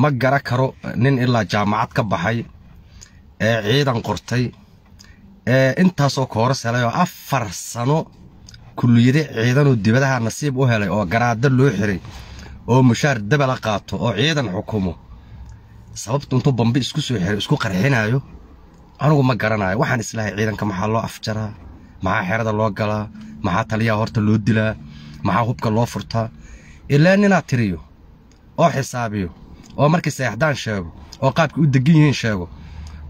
ma gara karo eh, nin ilaa jaamacad ka baxay ee ciidan qortay ee intaasoo kahore selay oo afar sano kulliyade ciidanuu dibadaha nasiib u helay oo garaada loo xiray oo mushaar dabala qaato oo ciidan xukumo sababtu intuu bambi isku soo xiray isku qarxinaayo anugu ma garanayo waxaan islahay ciidanka maxaa loo afjaraa maxaa xerada loo galaa maxaa taliyaha horta loo dilaa maxaa hubka loo furtaa ilaa ninaad tiriyo oo xisaabiyo oo markii seexdaan sheego oo qaabkii u degan yihiin sheego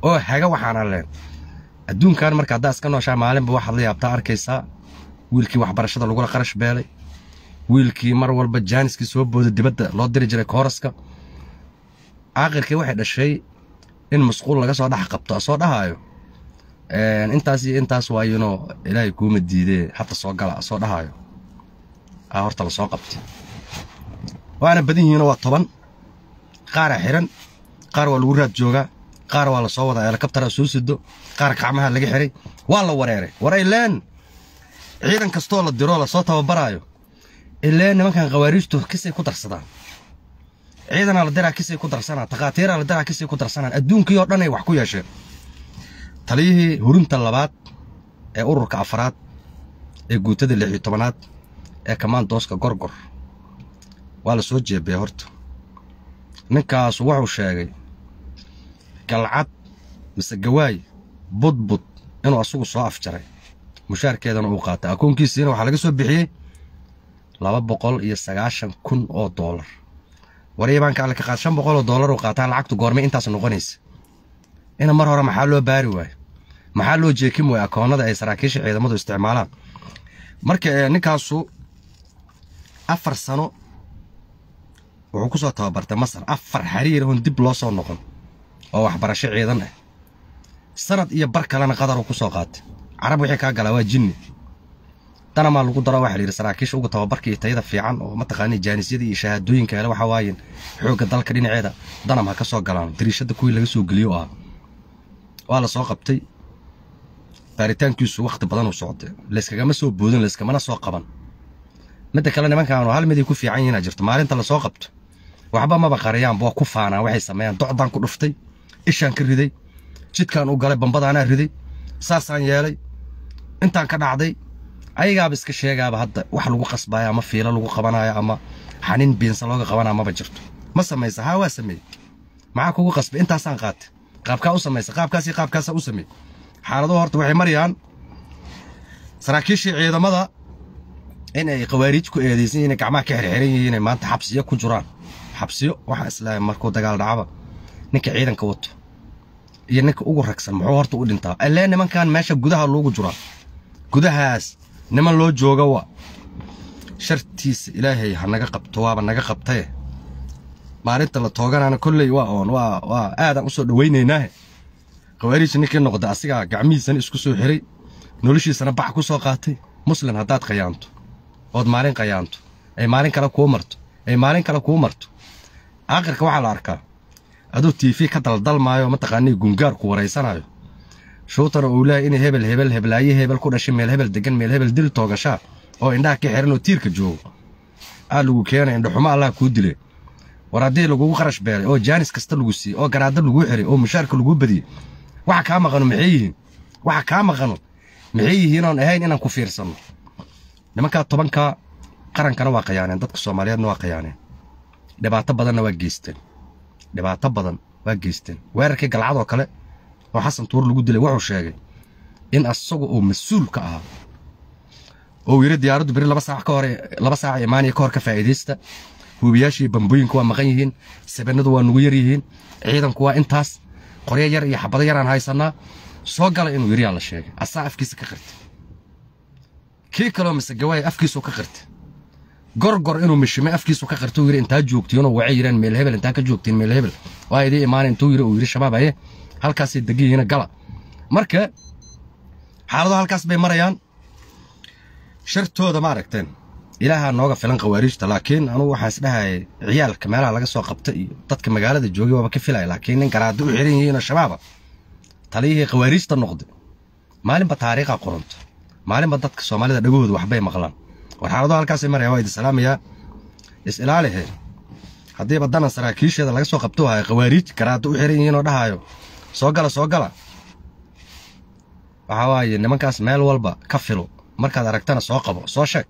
oo haga waxaana leen adduunkan marka haddaa iska nooshaa maalinba waxaad la yaabtaa arkaysaa wiilkii waxbarashada lagula qarash beelay wiilkii mar walba jaaniskii soo booda dibadda loo diri jiray kooraska aakhirkii waxay dhashay in masquul laga soo dhex qabto asoo dhahaayo intaas iyo intaas waayinoo ilaahay kuuma diidee hadda soo gala asoo dhahaayo aa horta la qabtay waana badan yihiinoo waa toban qaaraa xiran qaar waa lagu raad joogaa qaar waa la soo wadaa helakabtara soo sido qaar gacmaha laga xiray waa la wareeray war ileen ciidan kastoo la diroo lasoo tababaraayo ileen nimankan khawaariijtu kisay ku darsadaan ciidanaa la diraa kisay ku darsanaan takhaatiiraa la diraa kisay ku darsanaan adduunkii oo dhan ay wax ku yeesheen taliyihii hurinta labaad ee ururka afaraad ee guutada lix iyo tobanaad ee kamaandooska gorgor waa la soo jeebaya horta ninkaasu wuxuu sheegay galcad mise gawaay budbud inuu asagu soo afjaray mushaarkeedana uu qaatay akoonkiisiina waxaa laga soo bixiyey laba boqol iyo sagaashan kun oo doolar wariya baanka qaad shan boqol oo doolar uu qaataan lacagtu goormay intaas noqonaysa ina mar hore maxaa loo baari waayo maxaa loo jeekin waayo akoonada ay saraakiisha ciidamadu isticmaalaan marka eh, ninkaasu afar sano wuxuu kusoo tababartay masar afar xariir oon dib loo soo noqon oo waxbarasho ciidan ah sanad iyo bar kalena qadaruu kusoo qaatay carab wixii kaa galaa waa jinni danamaa lagu daro waxaa layidhi saraakiisha ugu tababarka iyo tayada fiican oo mataqaanaa jaanisyada iyo shahaadooyinka hele waxaa waayeen xoogga dalka dhinaceeda danam ha ka soo galaan dariishadda kuwii laga soo geliyo ah waa la soo qabtay baaritaankiisu wakhti badanuu socday layskagama soo boodin layskamana soo qaban midda kale nimankaanu hal miday ku fiican yihiin aa jirto maalinta la soo qabto waxba maba qariyaan waa ku faanaan waxay sameeyaan docdaan ku dhuftay ishaan ka riday jidkaan u galay bambadaanaan riday saasaan yeelay intaan ka dhacday ayagaaba iska sheegaaba hadda wax lagu qasbaaya ama fiilo lagu qabanayo ama xanin biinsa looga qabanaya maba jirto ma samaysa haa waa sameeyey maxaa kugu qasbay intaasaan qaatay qaabkaa u samaysa qaabkaasi qaabkaasaa u sameeyey xaaladuhu horta waxay marayaan saraakiishii ciidamada inay khawaariij ku eedaysan yihiin gacmaha ka xirxiran yihiin maanta xabsiya ku jiraan xabsiyo waxaa islahay markuu dagaal dhacaba ninka ciidanka wato iyo ninka ugu ragsan muxuu horta u dhintaa illee nimankan meesha gudaha loogu juraa gudahaas niman loo jooga wa shartiisa ilaahay ha naga qabto waaba naga qabtaye maalinta la tooganaana kolley waa oon waa waa aadaan u soo dhowaynaynaahe ninkii noqda asigaa gacmihiisana isku soo xiray noloshiisana bax ku soo qaatay muslim haddaad khayaanto ood maalin khayaanto ay maalin kale kuu marto ay maalin kale kuu marto aakhirka waxaa la arkaa aduu tiifi ka daldalmaayo mataqaanii gungaarku waraysanayo shuutana uu leehay inay hebel hebel heblaayo hebel ku dhashay meel hebel degan meel hebel dil toogashaa oo indhaha ka xiranoo tiirka joogo aa lagu keenay indhaxumo allah kuu dilay war haddii lagugu kharash beelay oo jaanis kasta lagu siiyey oo garaada laguu xiray oo mushaarka laguu badiyey waxa kaa maqano maxay yihiin waxa kaa maqano maxay yihiin oon ahayn inaan ku fiirsanno nimankaa tobanka qarankana waa qayaaneen dadka soomaaliyeedna waa khayaaneen dhibaato badanna waa geysteen dhibaato badan waa geysteen weerarkii galcadoo kale oo xasan tuur lagu dilay wuxuu sheegay in asagu uu mas-uul ka ahaa oo yidhi diyaaraddu beri laba saac ka hore laba saac imaaniya ka hor ka faa'iidaysta huubiyaashii bambooyinka waa maqan yihiin sabanadu waa nagu yar yihiin ciidanku waa intaas qoryo yar iyo xabado yaraan haysanaa soo gala inuu yidhi yaa la sheegay asaa afkiisa ka qirtay kii kaloo masegawaaya afkiisuu ka qirtay gorgor inuu mishime afkiisu ka qarta yiri intaa joogtiinoo wacay yiraan meel hebel intaa ka joogtiin meel hebel waa idii imaana intuu yiri uu yiri shabaab halkaasay degan gala marka xaalado halkaas bay marayaan shartooda ma aragteen ilaaha nooga filan khawaariijta laakiin anugu waxaan isdhahaya ciyaalka meelaha laga soo qabta iyo dadka magaalada joogay waaba ka filaya laakiin nin garaada u xiran yihiinoo shabaaba ah, taliyihii khawaariijta noqday maalinba taariikha qoranta maalinba dadka soomaalida dhagahooda waxbay maqlaan warxaalado halkaasi maraya waa idin salaamayaa is-ilaalixe haddiiba danan saraakiisheeda laga soo qabto haya khawaariij karaado u xiran yihiinoo dhahaayo soo gala soo gala waxaa waaye nimankaas meel walba ka filo markaad aragtana soo qabo soo sheeg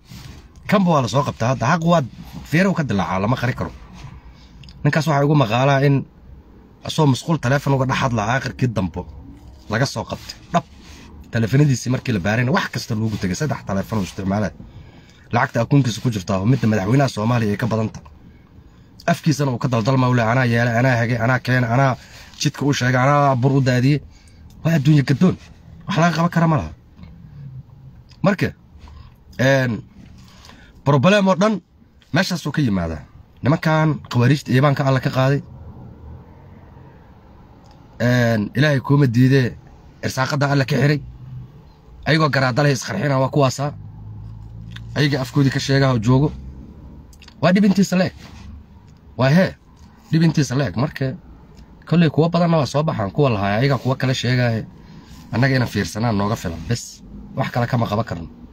kanba waa la soo qabtaa hadda xaq waad feerow ka dilaacaa lama qari karo ninkaas waxaa igu maqaalaa in asoo masquul taleefon uga dhex hadla aakhirkii dambo laga soo qabtay dhab taleefanadiisii markii la baarayna wax kasta loogu tegay saddex taleefon oo isticmaalaa lacagta akunkiisa ku jirtaa midda madaxweynaha soomaaliya ay ka badanta afkiisana uu ka daldalma ule anaa yeelay anaa hagay anaa keena anaa jidka u sheegay anaa bur u daadiyey waa adduunya gadoon wax laga qaban kara ma laha marka broblem oo dhan meeshaasuu ka yimaadaa nimankan khawaariijta iibaanka alla ka qaaday ilaahay kuuma diidee irsaaqadda alla ka xiray ayagoo garaadalay ah isqarxina waa kuwaasaa ayaga afkoodii ka sheegaho joogo waa dhibintiisa leeg waa hee dhibintiisa leeg marka kolley kuwa badanna waa soo baxaan kuwa lahaay ayagaa kuwa kale sheegaaye annaga inaan fiirsanaan nooga filan bes wax kale kama qaban karno